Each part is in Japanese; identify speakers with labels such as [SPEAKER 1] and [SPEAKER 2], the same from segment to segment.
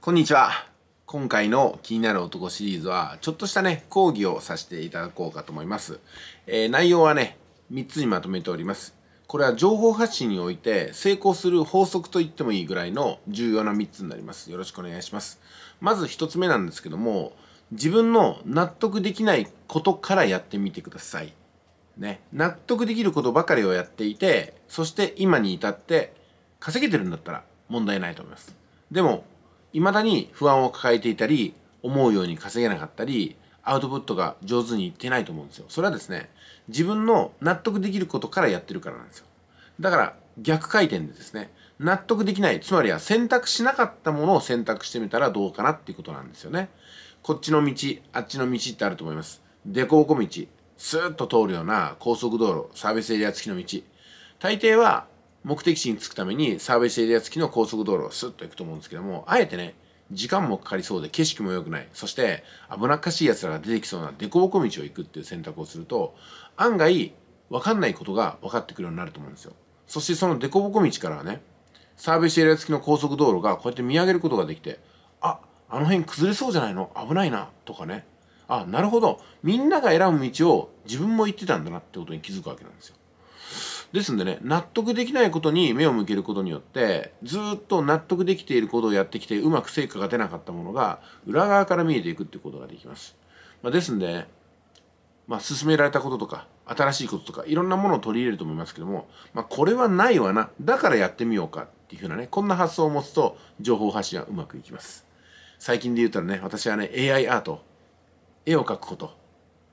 [SPEAKER 1] こんにちは。今回の気になる男シリーズは、ちょっとしたね、講義をさせていただこうかと思います。えー、内容はね、3つにまとめております。これは情報発信において成功する法則と言ってもいいぐらいの重要な3つになります。よろしくお願いします。まず1つ目なんですけども、自分の納得できないことからやってみてください。ね。納得できることばかりをやっていて、そして今に至って稼げてるんだったら問題ないと思います。でも、未だに不安を抱えていたり、思うように稼げなかったり、アウトプットが上手にいってないと思うんですよ。それはですね、自分の納得できることからやってるからなんですよ。だから逆回転でですね、納得できない、つまりは選択しなかったものを選択してみたらどうかなっていうことなんですよね。こっちの道、あっちの道ってあると思います。凸凹道、スーッと通るような高速道路、サービスエリア付きの道。大抵は目的地に着くためにサービスエリア付きの高速道路をスッと行くと思うんですけども、あえてね、時間もかかりそうで景色も良くない。そして危なっかしい奴らが出てきそうな凸凹道を行くっていう選択をすると、案外わかんないことが分かってくるようになると思うんですよ。そしてその凸凹道からはね、サービスエリア付きの高速道路がこうやって見上げることができて、あ、あの辺崩れそうじゃないの危ないな、とかね。あ、なるほど。みんなが選ぶ道を自分も行ってたんだなってことに気づくわけなんですよ。ですんでね納得できないことに目を向けることによってずっと納得できていることをやってきてうまく成果が出なかったものが裏側から見えていくっていうことができます、まあ、ですんで、まあ、進められたこととか新しいこととかいろんなものを取り入れると思いますけども、まあ、これはないわなだからやってみようかっていうふうなねこんな発想を持つと情報発信はうまくいきます最近で言ったらね私はね AI アート絵を描くこと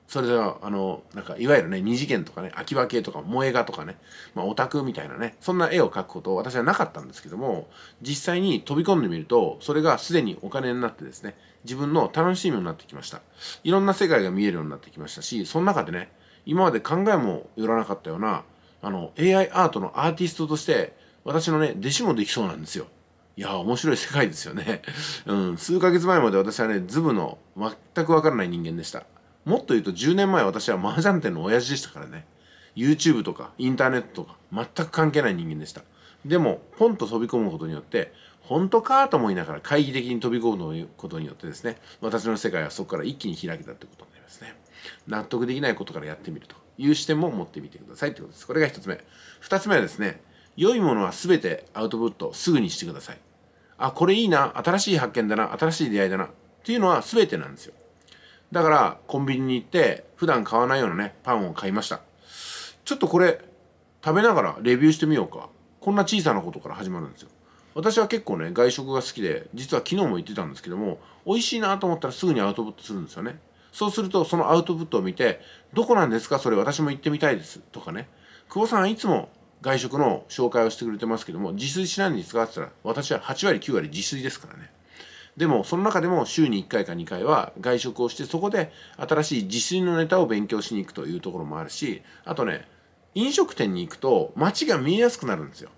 [SPEAKER 1] それでは、あの、なんか、いわゆるね、二次元とかね、秋葉系とか、萌え画とかね、まあ、オタクみたいなね、そんな絵を描くこと私はなかったんですけども、実際に飛び込んでみると、それがすでにお金になってですね、自分の楽しみになってきました。いろんな世界が見えるようになってきましたし、その中でね、今まで考えもよらなかったような、あの、AI アートのアーティストとして、私のね、弟子もできそうなんですよ。いや面白い世界ですよね。うん、数ヶ月前まで私はね、ズブの全くわからない人間でした。もっと言うと10年前私は麻雀店の親父でしたからね。YouTube とかインターネットとか全く関係ない人間でした。でも、ポンと飛び込むことによって、本当かと思いながら懐疑的に飛び込むことによってですね、私の世界はそこから一気に開けたってことになりますね。納得できないことからやってみるという視点も持ってみてくださいってことです。これが一つ目。二つ目はですね、良いものは全てアウトプットすぐにしてください。あ、これいいな、新しい発見だな、新しい出会いだなっていうのは全てなんですよ。だからコンビニに行って普段買わないようなねパンを買いましたちょっとこれ食べながらレビューしてみようかこんな小さなことから始まるんですよ私は結構ね外食が好きで実は昨日も言ってたんですけども美味しいなと思ったらすぐにアウトプットするんですよねそうするとそのアウトプットを見て「どこなんですかそれ私も行ってみたいです」とかね「久保さんいつも外食の紹介をしてくれてますけども自炊しないんですか?」って言ったら私は8割9割自炊ですからねでもその中でも週に1回か2回は外食をしてそこで新しい自炊のネタを勉強しに行くというところもあるしあとね飲食店に行くと街が見えやすくなるんですよ。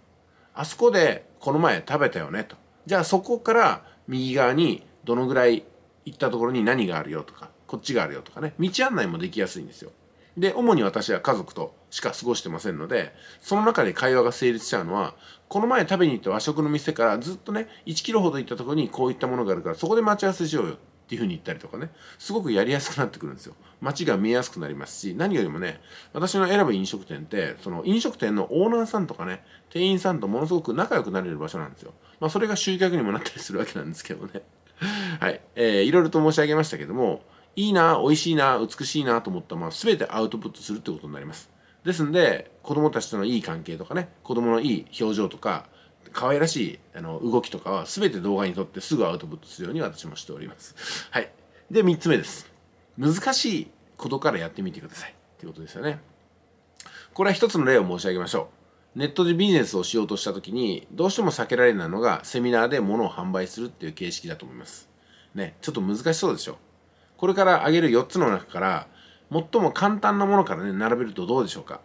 [SPEAKER 1] あそこでこの前食べたよねと。じゃあそこから右側にどのぐらい行ったところに何があるよとかこっちがあるよとかね道案内もできやすいんですよ。で主に私は家族としか過ごしてませんのでその中で会話が成立しちゃうのはこの前食べに行った和食の店からずっとね1キロほど行ったところにこういったものがあるからそこで待ち合わせしようよっていうふうに言ったりとかねすごくやりやすくなってくるんですよ街が見えやすくなりますし何よりもね私の選ぶ飲食店ってその飲食店のオーナーさんとかね店員さんとものすごく仲良くなれる場所なんですよまあそれが集客にもなったりするわけなんですけどねはいえー、いろいろと申し上げましたけどもいいな、美味しいな、美しいなと思ったものは全てアウトプットするってことになります。ですんで、子供たちとのいい関係とかね、子供のいい表情とか、可愛らしいあの動きとかは全て動画に撮ってすぐアウトプットするように私もしております。はい。で、3つ目です。難しいことからやってみてください。っていうことですよね。これは一つの例を申し上げましょう。ネットでビジネスをしようとした時に、どうしても避けられないのがセミナーで物を販売するっていう形式だと思います。ね、ちょっと難しそうでしょ。これから挙げる4つの中から最も簡単なものからね並べるとどうでしょうか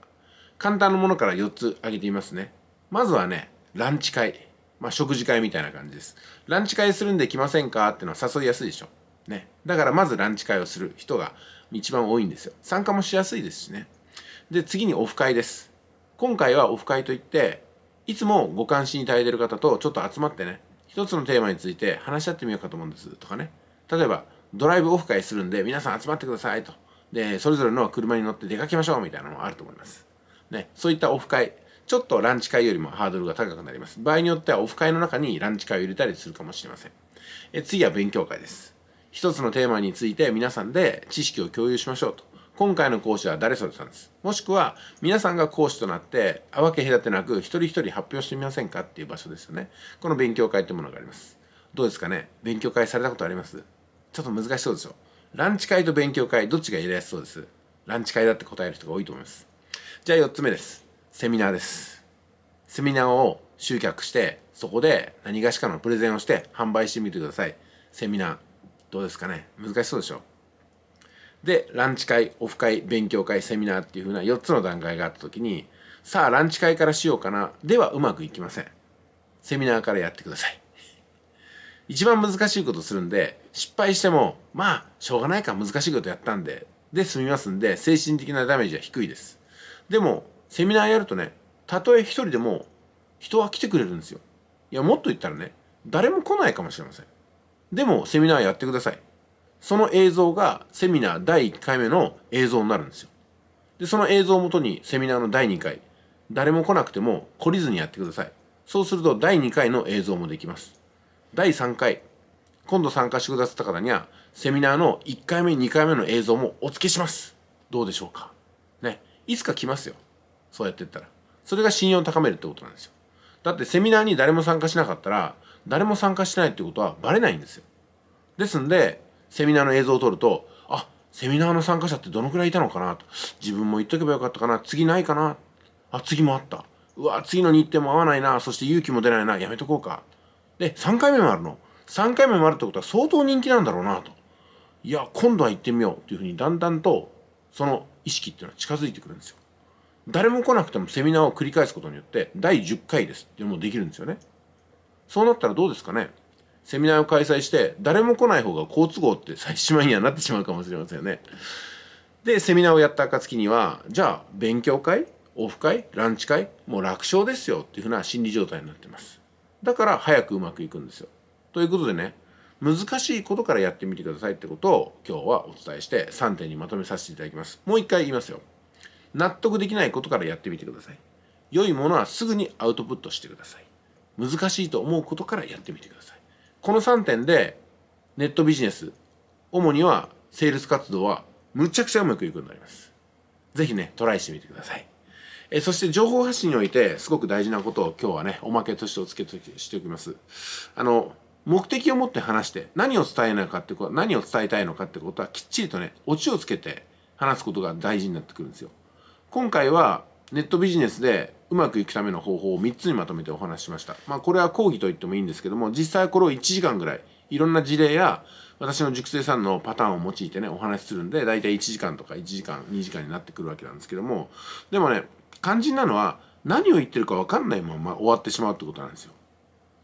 [SPEAKER 1] 簡単なものから4つ挙げてみますねまずはねランチ会まあ食事会みたいな感じですランチ会するんで来ませんかってのは誘いやすいでしょねだからまずランチ会をする人が一番多いんですよ参加もしやすいですしねで次にオフ会です今回はオフ会といっていつもご関心いただいてる方とちょっと集まってね一つのテーマについて話し合ってみようかと思うんですとかね例えばドライブオフ会するんで、皆さん集まってくださいと。で、それぞれの車に乗って出かけましょうみたいなのもあると思います。ね、そういったオフ会、ちょっとランチ会よりもハードルが高くなります。場合によってはオフ会の中にランチ会を入れたりするかもしれません。え次は勉強会です。一つのテーマについて皆さんで知識を共有しましょうと。今回の講師は誰それさんです。もしくは皆さんが講師となってあわけ隔てなく一人一人発表してみませんかっていう場所ですよね。この勉強会ってものがあります。どうですかね勉強会されたことありますちょっと難しそうですよランチ会と勉強会どっちがやりやすそうですランチ会だって答える人が多いと思いますじゃあ4つ目ですセミナーですセミナーを集客してそこで何がしかのプレゼンをして販売してみてくださいセミナーどうですかね難しそうでしょでランチ会オフ会勉強会セミナーっていうふうな4つの段階があった時にさあランチ会からしようかなではうまくいきませんセミナーからやってください一番難しいことするんで、失敗しても、まあ、しょうがないか、難しいことやったんで、で済みますんで、精神的なダメージは低いです。でも、セミナーやるとね、たとえ一人でも、人は来てくれるんですよ。いや、もっと言ったらね、誰も来ないかもしれません。でも、セミナーやってください。その映像が、セミナー第1回目の映像になるんですよ。で、その映像をもとに、セミナーの第2回、誰も来なくても、懲りずにやってください。そうすると、第2回の映像もできます。第3回今度参加してくださった方にはセミナーの1回目2回目の映像もお付けしますどうでしょうかねいつか来ますよそうやってったらそれが信用を高めるってことなんですよだってセミナーに誰も参加しなかったら誰も参加してないってことはバレないんですよですんでセミナーの映像を撮るとあセミナーの参加者ってどのくらいいたのかなと自分も言っとけばよかったかな次ないかなあ次もあったうわ次の日程も合わないなそして勇気も出ないなやめとこうかで3回目もあるの3回目もあるってことは相当人気なんだろうなといや今度は行ってみようっていうふうにだんだんとその意識っていうのは近づいてくるんですよ誰も来なくてもセミナーを繰り返すことによって第10回ですっていうのもできるんですよねそうなったらどうですかねセミナーを開催して誰も来ない方が好都合って最終にはなってしまうかもしれませんよねでセミナーをやった暁にはじゃあ勉強会オフ会ランチ会もう楽勝ですよっていうふうな心理状態になってますだから早くうまくいくんですよ。ということでね難しいことからやってみてくださいってことを今日はお伝えして3点にまとめさせていただきます。もう一回言いますよ。納得できないことからやってみてください。良いものはすぐにアウトプットしてください。難しいと思うことからやってみてください。この3点でネットビジネス、主にはセールス活動はむちゃくちゃうまくいくようになります。ぜひね、トライしてみてください。えそして情報発信においてすごく大事なことを今日はねおまけとしてお付けしておきますあの目的を持って話して何を伝えないかってこと何を伝えたいのかってことはきっちりとねオチをつけて話すことが大事になってくるんですよ今回はネットビジネスでうまくいくための方法を3つにまとめてお話ししましたまあこれは講義と言ってもいいんですけども実際これを1時間ぐらいいろんな事例や私の熟成さんのパターンを用いてねお話しするんで大体1時間とか1時間2時間になってくるわけなんですけどもでもね肝心なのは何を言ってるか分かんないまま終わってしまうってことなんですよ。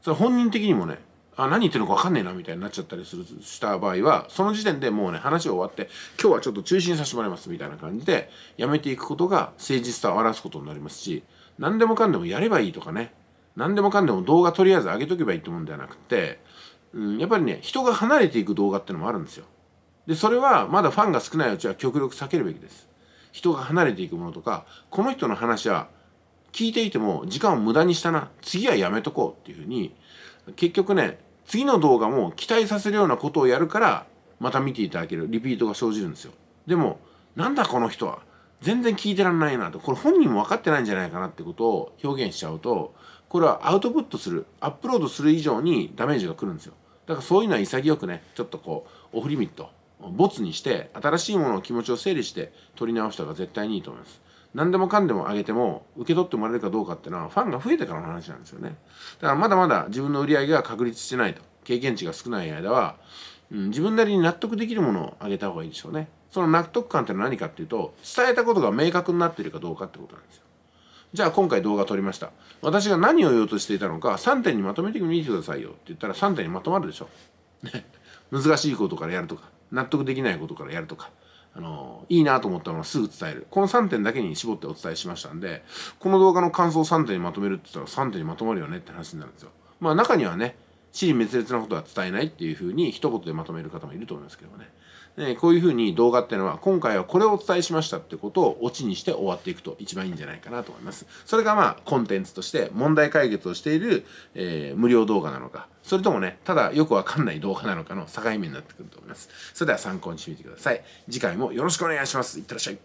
[SPEAKER 1] それ本人的にもねあ何言ってるのか分かんねえなみたいになっちゃったりするした場合はその時点でもうね話が終わって今日はちょっと中心させてもらいますみたいな感じでやめていくことが誠実さを表すことになりますし何でもかんでもやればいいとかね何でもかんでも動画とりあえず上げとけばいいってもんではなくて、うん、やっぱりね人が離れていく動画ってのもあるんですよ。でそれはまだファンが少ないうちは極力避けるべきです。人が離れていくものとかこの人の話は聞いていても時間を無駄にしたな次はやめとこうっていうふうに結局ね次の動画も期待させるようなことをやるからまた見ていただけるリピートが生じるんですよでもなんだこの人は全然聞いてらんないなとこれ本人も分かってないんじゃないかなってことを表現しちゃうとこれはアウトプットするアップロードする以上にダメージがくるんですよだからそういうのは潔くねちょっとこうオフリミットボツにして新しいものを気持ちを整理して取り直した方が絶対にいいと思います。何でもかんでもあげても受け取ってもらえるかどうかってのはファンが増えてからの話なんですよね。だからまだまだ自分の売り上げが確立してないと経験値が少ない間は、うん、自分なりに納得できるものをあげた方がいいでしょうね。その納得感ってのは何かっていうと伝えたことが明確になっているかどうかってことなんですよ。じゃあ今回動画撮りました。私が何を言おうとしていたのか3点にまとめてみてくださいよって言ったら3点にまとまるでしょ。ね難しいことからやるとか納得できないことからやるとかあのいいなと思ったものはすぐ伝えるこの3点だけに絞ってお伝えしましたんでこの動画の感想を3点にまとめるって言ったら3点にまとまるよねって話になるんですよまあ中にはね死滅裂なことは伝えないっていうふうに一言でまとめる方もいると思いますけどねねこういうふうに動画っていうのは今回はこれをお伝えしましたってことをオチにして終わっていくと一番いいんじゃないかなと思いますそれがまあコンテンツとして問題解決をしている、えー、無料動画なのかそれともね、ただよくわかんない動画なのかの境目になってくると思います。それでは参考にしてみてください。次回もよろしくお願いします。いってらっしゃい。